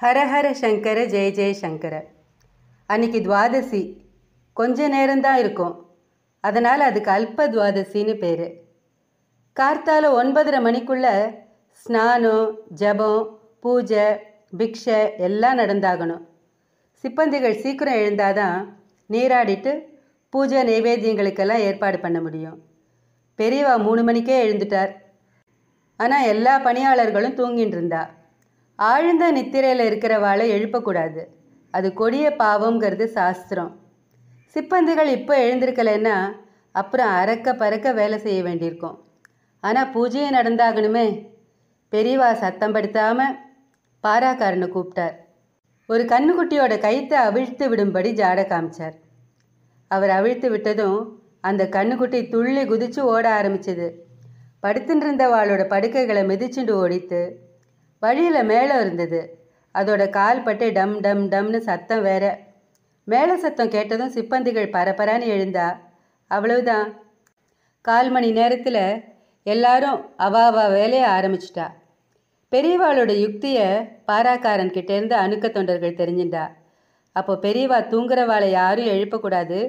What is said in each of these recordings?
ஹரஹர சங்கர ஜெய ஜெய சங்கர அன்னைக்கு துவாதசி கொஞ்ச நேரம்தான் இருக்கும் அதனால் அதுக்கு அல்ப துவாதசின்னு பேர் கார்த்தால ஒன்பதரை மணிக்குள்ள ஸ்நானம் ஜபம் பூஜை பிக்ஷை எல்லாம் நடந்தாகணும் சிப்பந்திகள் சீக்கிரம் எழுந்தாதான் நீராடிட்டு பூஜை நைவேத்தியங்களுக்கெல்லாம் ஏற்பாடு பண்ண முடியும் பெரியவா மூணு மணிக்கே எழுந்துட்டார் ஆனால் எல்லா பணியாளர்களும் தூங்கின்னு இருந்தா ஆழ்ந்த நித்திரையில் இருக்கிற வாழை எழுப்பக்கூடாது அது கொடிய பாவங்கிறது சாஸ்திரம் சிப்பந்திகள் இப்போ எழுந்திருக்கலைன்னா அப்புறம் அறக்க பறக்க வேலை செய்ய வேண்டியிருக்கும் ஆனால் பூஜையை நடந்தாகணுமே பெரியவா சத்தம் படுத்தாமல் பாராக்காரனை கூப்பிட்டார் ஒரு கண்ணுக்குட்டியோட கைத்தை அவிழ்த்து விடும்படி ஜாட காமிச்சார் அவர் அவிழ்த்து விட்டதும் அந்த கண்ணுக்குட்டி துள்ளி குதித்து ஓட ஆரம்பிச்சது படுத்துட்டு வாளோட படுக்கைகளை மிதிச்சுண்டு ஓடித்து வழியில் மேலே இருந்தது அதோட கால் பட்டு டம் டம் டம்னு சத்தம் வேற மேலே சத்தம் கேட்டதும் சிப்பந்திகள் பரபரான்னு எழுந்தா அவ்வளவுதான் கால் மணி நேரத்தில் எல்லாரும் அவாவா வேலையை ஆரம்பிச்சிட்டா பெரியவாளோட யுக்தியை பாராக்காரன் கிட்டேருந்து அணுக்க தொண்டர்கள் தெரிஞ்சின்றா அப்போ பெரியவா தூங்குறவாளை யாரும் எழுப்பக்கூடாது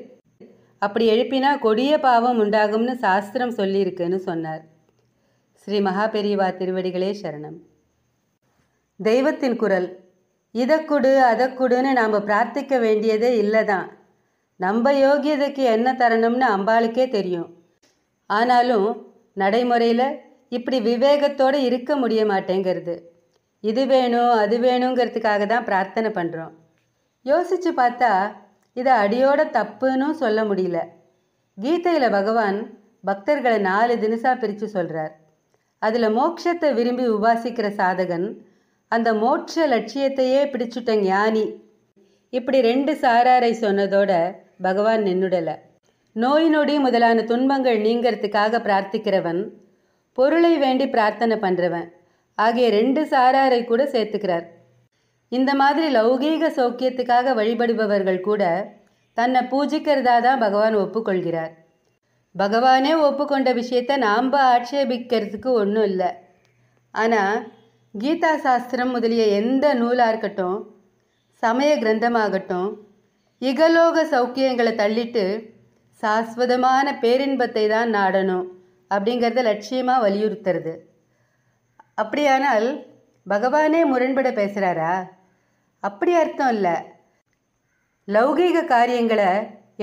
அப்படி எழுப்பினா கொடிய பாவம் உண்டாகும்னு சாஸ்திரம் சொல்லியிருக்குன்னு சொன்னார் ஸ்ரீ மகா பெரியவா திருவடிகளே சரணம் தெய்வத்தின் குரல் இதை கொடு அதை கொடுன்னு நாம் பிரார்த்திக்க வேண்டியதே இல்லை தான் நம்ம யோகியதைக்கு என்ன தரணும்னு அம்பாளுக்கே தெரியும் ஆனாலும் நடைமுறையில் இப்படி விவேகத்தோடு இருக்க முடிய மாட்டேங்கிறது இது வேணும் அது வேணுங்கிறதுக்காக தான் பிரார்த்தனை பண்ணுறோம் யோசித்து பார்த்தா இதை அடியோட தப்புன்னு சொல்ல முடியல கீதையில் பகவான் பக்தர்களை நாலு தினசாக பிரித்து சொல்கிறார் அதில் மோட்சத்தை விரும்பி உபாசிக்கிற சாதகன் அந்த மோட்ச லட்சியத்தையே பிடிச்சுட்ட ஞானி இப்படி ரெண்டு சாராரை சொன்னதோட பகவான் நின்னுடலை நோய் நொடி முதலான துன்பங்கள் நீங்கிறதுக்காக பிரார்த்திக்கிறவன் பொருளை வேண்டி பிரார்த்தனை பண்ணுறவன் ஆகிய ரெண்டு சாராரை கூட சேர்த்துக்கிறார் இந்த மாதிரி லௌகீக சௌக்கியத்துக்காக வழிபடுபவர்கள் கூட தன்னை பூஜிக்கிறதா தான் பகவான் ஒப்புக்கொள்கிறார் பகவானே ஒப்புக்கொண்ட விஷயத்தை நாம் ஆட்சேபிக்கிறதுக்கு ஒன்றும் இல்லை ஆனால் கீதா சாஸ்திரம் முதலிய எந்த நூலாக இருக்கட்டும் சமய கிரந்தமாகட்டும் இகலோக சௌக்கியங்களை தள்ளிட்டு சாஸ்வதமான பேரின்பத்தை தான் நாடணும் அப்படிங்கிறத லட்சியமாக வலியுறுத்துறது அப்படியானால் பகவானே முரண்பட பேசுகிறாரா அப்படி அர்த்தம் இல்லை லௌகீக காரியங்களை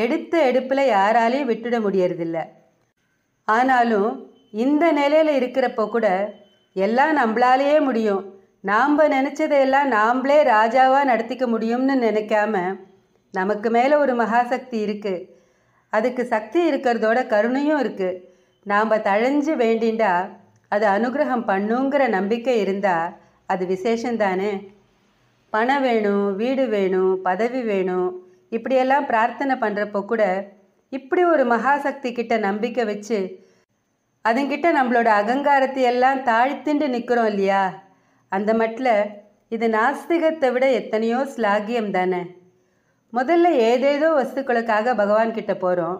எடுத்த எடுப்பில் யாராலையும் விட்டுட முடியறதில்லை ஆனாலும் இந்த நிலையில் இருக்கிறப்போ கூட எல்லாம் நம்மளாலேயே முடியும் நாம் நினச்சதையெல்லாம் நாம்ளே ராஜாவாக நடத்திக்க முடியும்னு நினைக்காம நமக்கு மேலே ஒரு மகாசக்தி இருக்குது அதுக்கு சக்தி இருக்கிறதோட கருணையும் இருக்குது நாம் தழைஞ்சு வேண்டின்றா அது அனுகிரகம் பண்ணுங்கிற நம்பிக்கை இருந்தால் அது விசேஷந்தானே பணம் வேணும் வீடு வேணும் பதவி வேணும் இப்படியெல்லாம் பிரார்த்தனை பண்ணுறப்போ கூட இப்படி ஒரு மகாசக்தி கிட்ட நம்பிக்கை வச்சு அதங்கிட்ட நம்மளோட அகங்காரத்தை எல்லாம் தாழ்த்திண்டு நிற்கிறோம் இல்லையா அந்த மட்டில் இது நாஸ்திகத்தை விட எத்தனையோ ஸ்லாகியம் தானே முதல்ல ஏதேதோ வஸ்துக்களுக்காக பகவான்கிட்ட போகிறோம்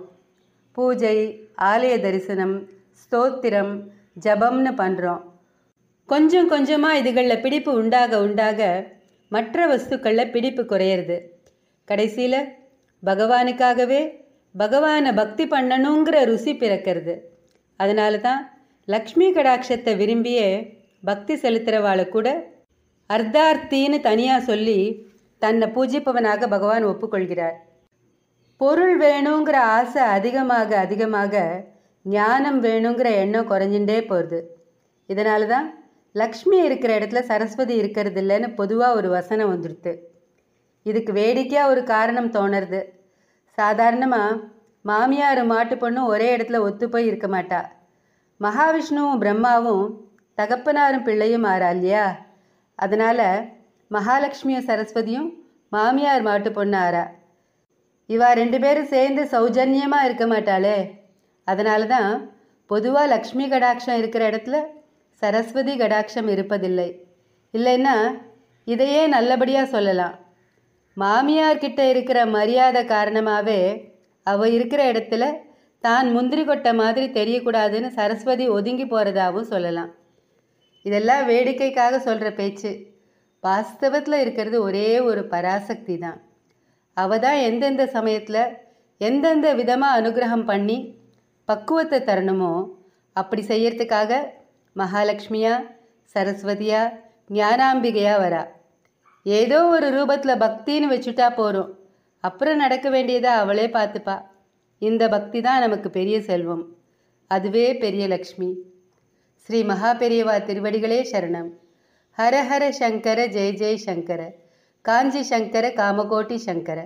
பூஜை ஆலய தரிசனம் ஸ்தோத்திரம் ஜபம்னு பண்ணுறோம் கொஞ்சம் கொஞ்சமாக இதுகளில் பிடிப்பு உண்டாக உண்டாக மற்ற வஸ்துக்களில் பிடிப்பு குறையிறது கடைசியில் பகவானுக்காகவே பகவானை பக்தி பண்ணணுங்கிற ருசி பிறக்கிறது அதனால தான் லக்ஷ்மி கடாட்சத்தை விரும்பிய பக்தி செலுத்துகிறவாளை கூட அர்த்தார்த்தின்னு தனியாக சொல்லி தன்னை பூஜிப்பவனாக பகவான் ஒப்புக்கொள்கிறார் பொருள் வேணுங்கிற ஆசை அதிகமாக அதிகமாக ஞானம் வேணுங்கிற எண்ணம் குறைஞ்சுட்டே போகுது இதனால தான் லக்ஷ்மி இருக்கிற இடத்துல சரஸ்வதி இருக்கிறது இல்லைன்னு பொதுவாக ஒரு வசனம் வந்துடுது இதுக்கு வேடிக்கையாக ஒரு காரணம் தோணுறது சாதாரணமாக மாமியார் மாட்டு பொண்ணும் ஒரே இடத்துல ஒத்து போய் இருக்க மாட்டா மகாவிஷ்ணுவும் பிரம்மாவும் தகப்பனாரும் பிள்ளையும் ஆறா இல்லையா அதனால் மகாலட்சுமியும் சரஸ்வதியும் மாமியார் மாட்டு பொண்ணு ஆறா இவா ரெண்டு பேரும் சேர்ந்து சௌஜன்யமாக இருக்க மாட்டாளே அதனால தான் பொதுவாக லக்ஷ்மி கடாட்சம் இருக்கிற இடத்துல சரஸ்வதி கடாட்சம் இருப்பதில்லை இல்லைன்னா இதையே நல்லபடியாக சொல்லலாம் மாமியார்கிட்ட இருக்கிற மரியாதை காரணமாகவே அவள் இருக்கிற இடத்துல தான் முந்திரி கொட்டை மாதிரி தெரியக்கூடாதுன்னு சரஸ்வதி ஒதுங்கி போகிறதாகவும் சொல்லலாம் இதெல்லாம் வேடிக்கைக்காக சொல்கிற பேச்சு வாஸ்தவத்தில் இருக்கிறது ஒரே ஒரு பராசக்தி தான் அவள் தான் எந்தெந்த சமயத்தில் எந்தெந்த விதமாக அனுகிரகம் பண்ணி பக்குவத்தை தரணுமோ அப்படி செய்யறதுக்காக மகாலட்சுமியா சரஸ்வதியா ஞானாம்பிகையாக வரா ஏதோ ஒரு ரூபத்தில் பக்தின்னு வச்சுட்டா போகிறோம் அப்புறம் நடக்க வேண்டியதை அவளே பார்த்துப்பா இந்த பக்தி தான் நமக்கு பெரிய செல்வம் அதுவே பெரிய லக்ஷ்மி ஸ்ரீ மகா பெரியவா திருவடிகளே சரணம் ஹர ஹர சங்கர ஜெய ஜெய் சங்கர காஞ்சி சங்கர காமகோட்டி சங்கர